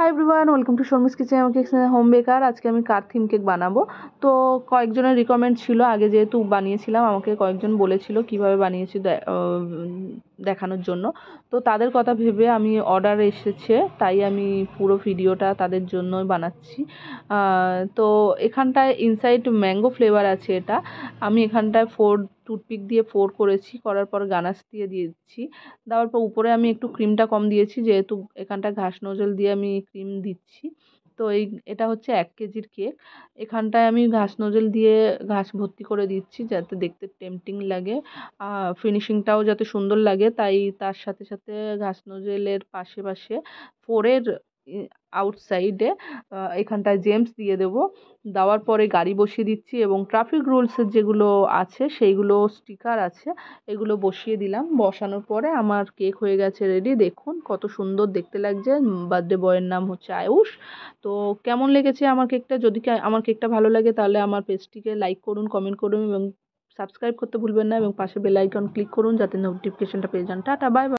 high everyone welcome to Sharmi's kitchen আমার home baker আজকে আমি কার থিম কেক বানাবো তো কয়েকজনের রিকমেন্ড ছিল আগে যেহেতু বানিয়েছিলাম আমাকে কয়েকজন বলেছিল কিভাবে বানিয়েছি দেখানোর জন্য তো তাদের কথা ভেবে আমি অর্ডার এসেছে তাই আমি পুরো ভিডিওটা তাদের জন্যই বানাচ্ছি তো এখানটায় ইনসাইড ম্যাঙ্গো ফ্লেভার আছে এটা আমি এখানটায় ফোর টুথপিক দিয়ে ফোর করেছি করার পর গানাস দিয়ে দিয়েছি দেওয়ার পর উপরে আমি একটু ক্রিমটা কম দিয়েছি যেহেতু এখানটা ঘাস নজল দিয়ে আমি ক্রিম দিচ্ছি তো এই এটা হচ্ছে এক কেজির কেক এখানটায় আমি ঘাস নজল দিয়ে ঘাস ভর্তি করে দিচ্ছি যাতে দেখতে টেম্পটিং লাগে ফিনিশিংটাও যাতে সুন্দর লাগে তাই তার সাথে সাথে ঘাস নজলের পাশে পাশে ফোরের আউটসাইডে এখানটায় জেমস দিয়ে দেব দেওয়ার পরে গাড়ি বসিয়ে দিচ্ছি এবং ট্রাফিক রুলসের যেগুলো আছে সেইগুলো স্টিকার আছে এগুলো বসিয়ে দিলাম বসানোর পরে আমার কেক হয়ে গেছে রেডি দেখুন কত সুন্দর দেখতে লাগছে বার্থডে বয়ের নাম হচ্ছে আয়ুষ তো কেমন লেগেছে আমার কেকটা যদি আমার কেকটা ভালো লাগে তাহলে আমার পেজটিকে লাইক করুন কমেন্ট করুন এবং সাবস্ক্রাইব করতে ভুলবেন না এবং পাশে বেল আইকন ক্লিক করুন যাতে নোটিফিকেশনটা পেয়ে যান টাটা বাই বাই